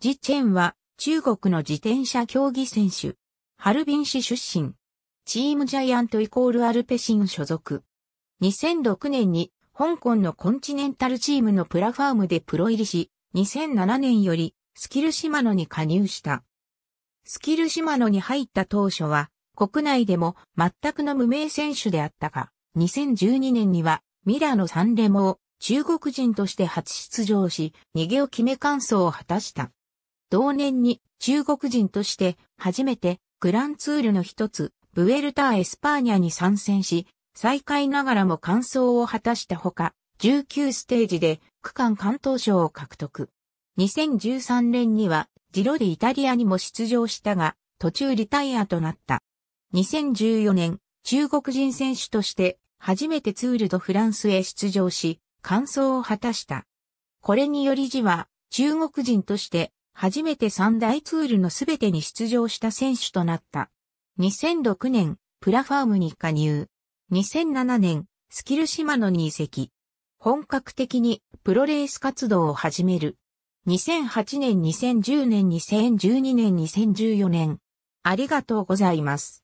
ジ・チェンは中国の自転車競技選手。ハルビン市出身。チームジャイアントイコールアルペシン所属。2006年に香港のコンチネンタルチームのプラファームでプロ入りし、2007年よりスキルシマノに加入した。スキルシマノに入った当初は国内でも全くの無名選手であったが、2012年にはミラのサンレモを中国人として初出場し、逃げを決め完走を果たした。同年に中国人として初めてグランツールの一つ、ブエルター・エスパーニャに参戦し、再開ながらも完走を果たしたほか、19ステージで区間関東賞を獲得。2013年には、ジロでイタリアにも出場したが、途中リタイアとなった。2014年、中国人選手として、初めてツールドフランスへ出場し、完走を果たした。これによりジは、中国人として初めて三大ツールのすべてに出場した選手となった。2006年、プラファームに加入。2007年、スキル島野に移籍。本格的にプロレース活動を始める。2008年、2010年、2012年、2014年。ありがとうございます。